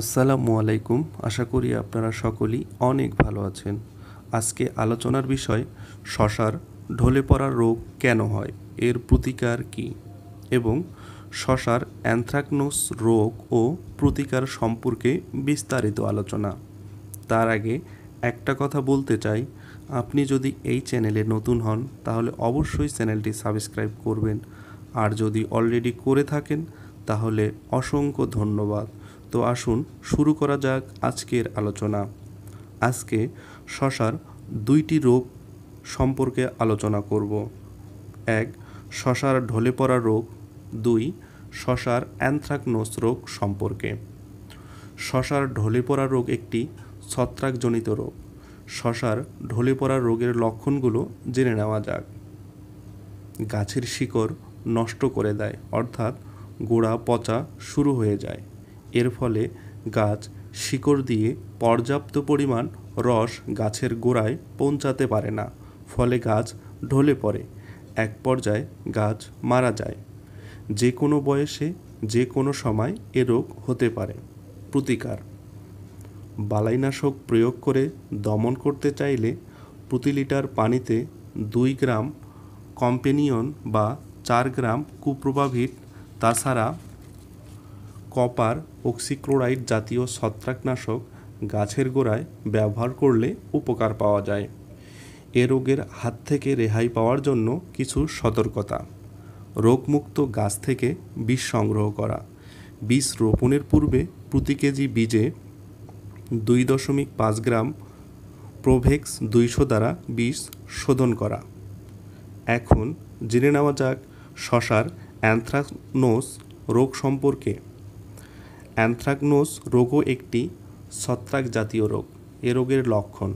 আসসালামু আলাইকুম আশা করি আপনারা সকলেই অনেক ভালো আছেন আজকে আলোচনার বিষয় শশার ঢলে পড়া রোগ কেন হয় এর প্রতিকার কি এবং শশার অ্যানথ্রাকনোস রোগ ও প্রতিকার সম্পর্কে বিস্তারিত আলোচনা তার আগে একটা কথা বলতে চাই আপনি যদি এই চ্যানেলে নতুন হন তাহলে অবশ্যই চ্যানেলটি সাবস্ক্রাইব করবেন আর যদি অলরেডি করে থাকেন তাহলে অসংখ্য ধন্যবাদ তো আসুন শুরু করা যাক আজকের আলোচনা আজকে শশার দুইটি রোগ সম্পর্কে আলোচনা করব এক শশার ঢলে পড়া রোগ দুই শশার অ্যান্থ্রাকনোস রোগ সম্পর্কে শশার ঢলে পড়া রোগ একটি ছত্রাকজনিত রোগ শশার ঢলে পড়া রোগের লক্ষণগুলো জেনে নেওয়া যাক গাছের শিকড় নষ্ট করে দেয় অর্থাৎ গোড়া পচা শুরু হয়ে যায় এর ফলে গাছ শিকড় দিয়ে পর্যাপ্ত পরিমাণ রস গাছের গোড়ায় পৌঁছাতে পারে না ফলে গাছ ঢলে পড়ে এক পর্যায়ে গাছ মারা যায় যে কোনো বয়সে যে কোনো সময় এ রোগ হতে পারে প্রতিকার বালাইনাশক প্রয়োগ করে দমন করতে চাইলে প্রতি লিটার পানিতে দুই গ্রাম কম্পেনিয়ন বা চার গ্রাম কুপ্রভাবিট তাছাড়া কপার অক্সিক্লোরাইড জাতীয় ছত্রাকনাশক গাছের গোড়ায় ব্যবহার করলে উপকার পাওয়া যায় এ রোগের হাত থেকে রেহাই পাওয়ার জন্য কিছু সতর্কতা রোগমুক্ত গাছ থেকে বীজ সংগ্রহ করা বীজ রোপণের পূর্বে প্রতি কেজি বীজে দুই দশমিক পাঁচ গ্রাম প্রোভেক্স দুইশো দ্বারা বীজ শোধন করা এখন জেনে নেওয়া যাক শশার অ্যান্থ্রাকনোস রোগ সম্পর্কে অ্যানথ্রাকনোস রোগও একটি ছত্রাক জাতীয় রোগ এ রোগের লক্ষণ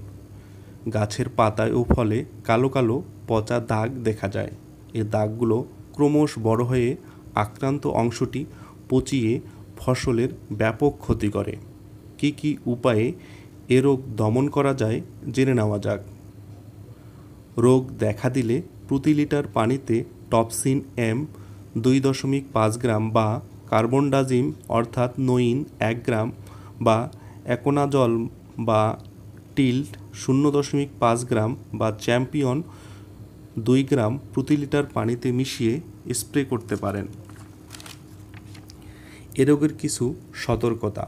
গাছের পাতায় ও ফলে কালো কালো পচা দাগ দেখা যায় এ দাগগুলো ক্রমশ বড় হয়ে আক্রান্ত অংশটি পচিয়ে ফসলের ব্যাপক ক্ষতি করে কি কি উপায়ে এ রোগ দমন করা যায় জেনে নেওয়া যাক রোগ দেখা দিলে প্রতি লিটার পানিতে টপসিন এম দুই দশমিক পাঁচ গ্রাম বা কার্বনডাজিম অর্থাৎ নইন এক গ্রাম বা একোনাজল বা টিল্ট শূন্য দশমিক পাঁচ গ্রাম বা চ্যাম্পিয়ন দুই গ্রাম প্রতি লিটার পানিতে মিশিয়ে স্প্রে করতে পারেন এ রোগের কিছু সতর্কতা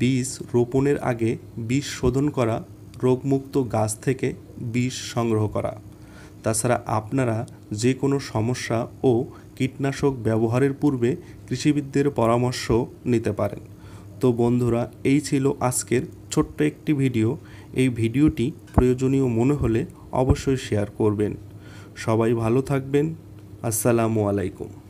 বীজ রোপণের আগে বিষ শোধন করা রোগমুক্ত গাছ থেকে বিষ সংগ্রহ করা তাছাড়া আপনারা যে কোনো সমস্যা ও কীটনাশক ব্যবহারের পূর্বে কৃষিবিদদের পরামর্শ নিতে পারেন তো বন্ধুরা এই ছিল আজকের ছোট্ট একটি ভিডিও এই ভিডিওটি প্রয়োজনীয় মনে হলে অবশ্যই শেয়ার করবেন সবাই ভালো থাকবেন আসসালামু আলাইকুম